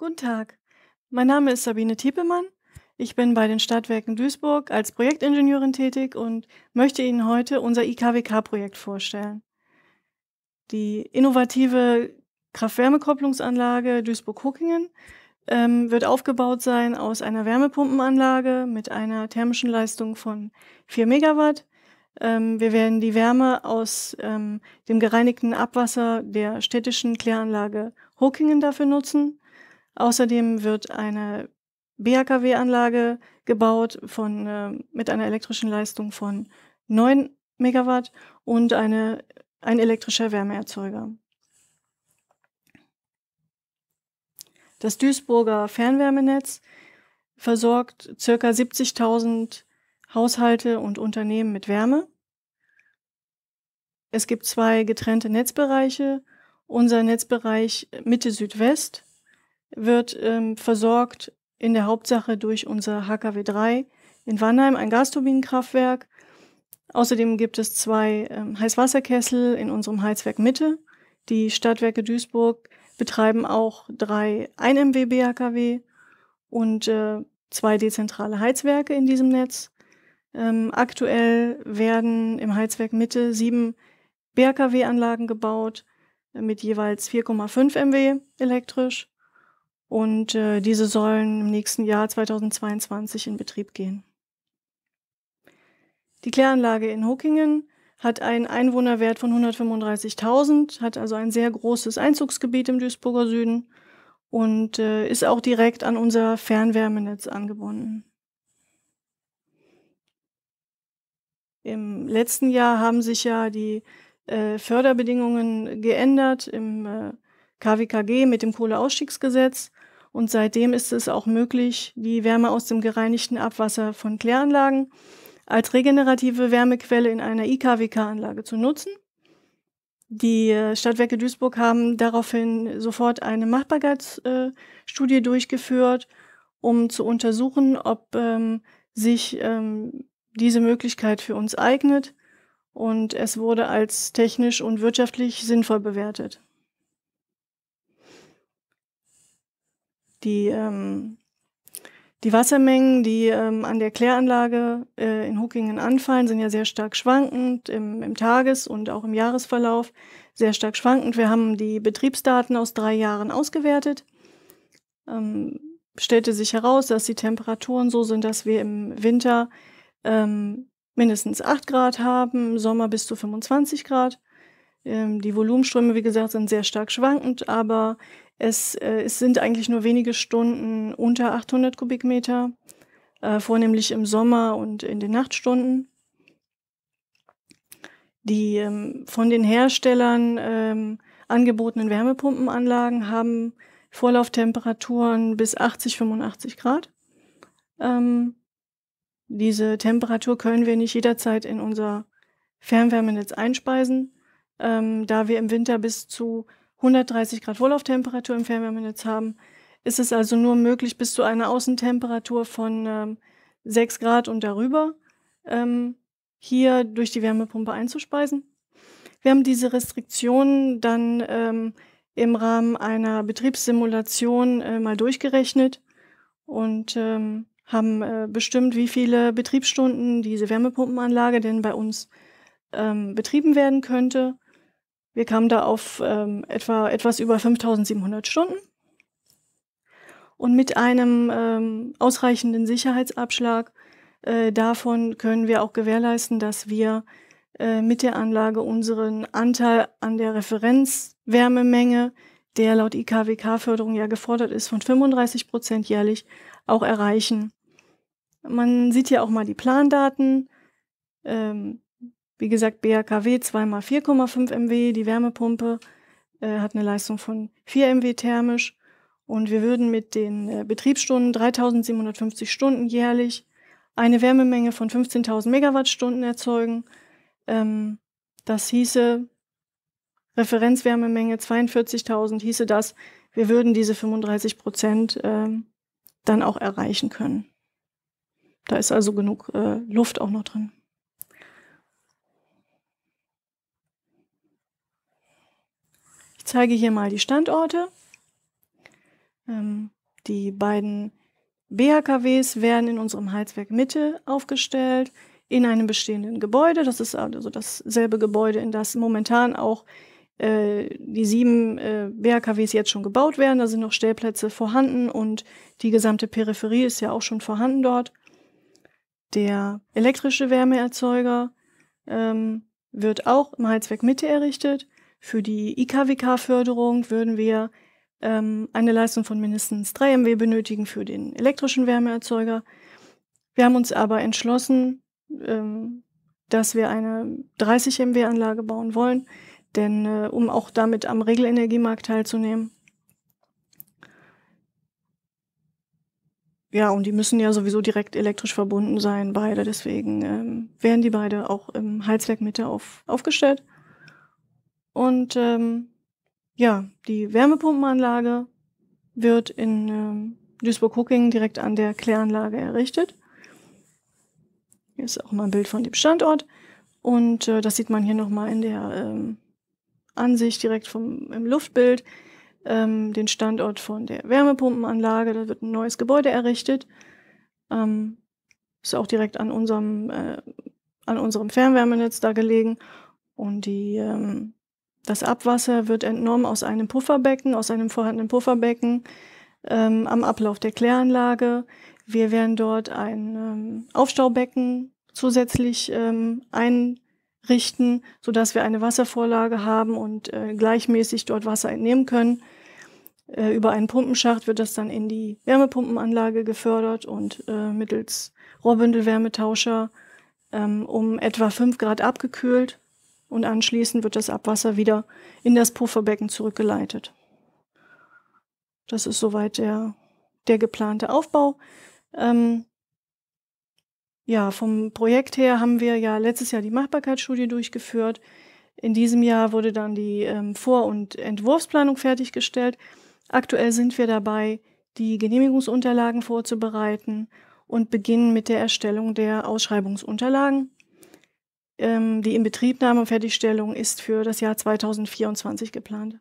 Guten Tag. Mein Name ist Sabine Tiepemann. Ich bin bei den Stadtwerken Duisburg als Projektingenieurin tätig und möchte Ihnen heute unser IKWK-Projekt vorstellen. Die innovative Kraft-Wärme-Kopplungsanlage Duisburg-Huckingen ähm, wird aufgebaut sein aus einer Wärmepumpenanlage mit einer thermischen Leistung von 4 Megawatt. Ähm, wir werden die Wärme aus ähm, dem gereinigten Abwasser der städtischen Kläranlage Huckingen dafür nutzen. Außerdem wird eine BHKW-Anlage gebaut von, äh, mit einer elektrischen Leistung von 9 Megawatt und eine, ein elektrischer Wärmeerzeuger. Das Duisburger Fernwärmenetz versorgt ca. 70.000 Haushalte und Unternehmen mit Wärme. Es gibt zwei getrennte Netzbereiche. Unser Netzbereich Mitte Südwest wird ähm, versorgt in der Hauptsache durch unser HKW3 in Wannheim, ein Gasturbinenkraftwerk. Außerdem gibt es zwei ähm, Heißwasserkessel in unserem Heizwerk Mitte. Die Stadtwerke Duisburg betreiben auch drei 1 MW BHKW und äh, zwei dezentrale Heizwerke in diesem Netz. Ähm, aktuell werden im Heizwerk Mitte sieben BHKW-Anlagen gebaut äh, mit jeweils 4,5 MW elektrisch. Und äh, diese sollen im nächsten Jahr 2022 in Betrieb gehen. Die Kläranlage in Huckingen hat einen Einwohnerwert von 135.000, hat also ein sehr großes Einzugsgebiet im Duisburger Süden und äh, ist auch direkt an unser Fernwärmenetz angebunden. Im letzten Jahr haben sich ja die äh, Förderbedingungen geändert im äh, KWKG mit dem Kohleausstiegsgesetz und seitdem ist es auch möglich, die Wärme aus dem gereinigten Abwasser von Kläranlagen als regenerative Wärmequelle in einer IKWK-Anlage zu nutzen. Die äh, Stadtwerke Duisburg haben daraufhin sofort eine Machbarkeitsstudie äh, durchgeführt, um zu untersuchen, ob ähm, sich ähm, diese Möglichkeit für uns eignet. Und es wurde als technisch und wirtschaftlich sinnvoll bewertet. die, ähm, die Wassermengen, die ähm, an der Kläranlage äh, in Huckingen anfallen, sind ja sehr stark schwankend im, im Tages- und auch im Jahresverlauf. Sehr stark schwankend. Wir haben die Betriebsdaten aus drei Jahren ausgewertet. Ähm, stellte sich heraus, dass die Temperaturen so sind, dass wir im Winter ähm, mindestens 8 Grad haben, im Sommer bis zu 25 Grad. Ähm, die Volumenströme, wie gesagt, sind sehr stark schwankend, aber es, äh, es sind eigentlich nur wenige Stunden unter 800 Kubikmeter, äh, vornehmlich im Sommer und in den Nachtstunden. Die ähm, von den Herstellern ähm, angebotenen Wärmepumpenanlagen haben Vorlauftemperaturen bis 80, 85 Grad. Ähm, diese Temperatur können wir nicht jederzeit in unser Fernwärmenetz einspeisen, ähm, da wir im Winter bis zu 130 Grad Vorlauftemperatur im Fernwärmenetz haben, ist es also nur möglich bis zu einer Außentemperatur von ähm, 6 Grad und darüber ähm, hier durch die Wärmepumpe einzuspeisen. Wir haben diese Restriktionen dann ähm, im Rahmen einer Betriebssimulation äh, mal durchgerechnet und ähm, haben äh, bestimmt, wie viele Betriebsstunden diese Wärmepumpenanlage denn bei uns ähm, betrieben werden könnte wir kamen da auf ähm, etwa etwas über 5700 Stunden. Und mit einem ähm, ausreichenden Sicherheitsabschlag äh, davon können wir auch gewährleisten, dass wir äh, mit der Anlage unseren Anteil an der Referenzwärmemenge, der laut IKWK-Förderung ja gefordert ist, von 35 Prozent jährlich auch erreichen. Man sieht hier auch mal die Plandaten. Ähm, wie gesagt, BHKW 2x4,5 MW, die Wärmepumpe äh, hat eine Leistung von 4 MW thermisch und wir würden mit den äh, Betriebsstunden 3750 Stunden jährlich eine Wärmemenge von 15.000 Megawattstunden erzeugen. Ähm, das hieße, Referenzwärmemenge 42.000 hieße das, wir würden diese 35 Prozent äh, dann auch erreichen können. Da ist also genug äh, Luft auch noch drin. Ich zeige hier mal die Standorte. Ähm, die beiden BHKWs werden in unserem Heizwerk Mitte aufgestellt, in einem bestehenden Gebäude. Das ist also dasselbe Gebäude, in das momentan auch äh, die sieben äh, BHKWs jetzt schon gebaut werden. Da sind noch Stellplätze vorhanden und die gesamte Peripherie ist ja auch schon vorhanden dort. Der elektrische Wärmeerzeuger ähm, wird auch im Heizwerk Mitte errichtet. Für die IKWK-Förderung würden wir ähm, eine Leistung von mindestens 3 MW benötigen für den elektrischen Wärmeerzeuger. Wir haben uns aber entschlossen, ähm, dass wir eine 30 MW-Anlage bauen wollen, denn äh, um auch damit am Regelenergiemarkt teilzunehmen. Ja, und die müssen ja sowieso direkt elektrisch verbunden sein, beide. Deswegen ähm, werden die beide auch im Heizwerk Mitte auf, aufgestellt. Und ähm, ja, die Wärmepumpenanlage wird in ähm, Duisburg-Hucking direkt an der Kläranlage errichtet. Hier ist auch mal ein Bild von dem Standort. Und äh, das sieht man hier nochmal in der ähm, Ansicht direkt vom, im Luftbild. Ähm, den Standort von der Wärmepumpenanlage. Da wird ein neues Gebäude errichtet. Ähm, ist auch direkt an unserem, äh, an unserem Fernwärmenetz da gelegen. Und die ähm, das Abwasser wird entnommen aus einem Pufferbecken, aus einem vorhandenen Pufferbecken ähm, am Ablauf der Kläranlage. Wir werden dort ein ähm, Aufstaubecken zusätzlich ähm, einrichten, sodass wir eine Wasservorlage haben und äh, gleichmäßig dort Wasser entnehmen können. Äh, über einen Pumpenschacht wird das dann in die Wärmepumpenanlage gefördert und äh, mittels Rohrbündelwärmetauscher wärmetauscher um etwa 5 Grad abgekühlt und anschließend wird das Abwasser wieder in das Pufferbecken zurückgeleitet. Das ist soweit der, der geplante Aufbau. Ähm, ja, vom Projekt her haben wir ja letztes Jahr die Machbarkeitsstudie durchgeführt. In diesem Jahr wurde dann die ähm, Vor- und Entwurfsplanung fertiggestellt. Aktuell sind wir dabei, die Genehmigungsunterlagen vorzubereiten und beginnen mit der Erstellung der Ausschreibungsunterlagen. Ähm, die Inbetriebnahme und Fertigstellung ist für das Jahr 2024 geplant.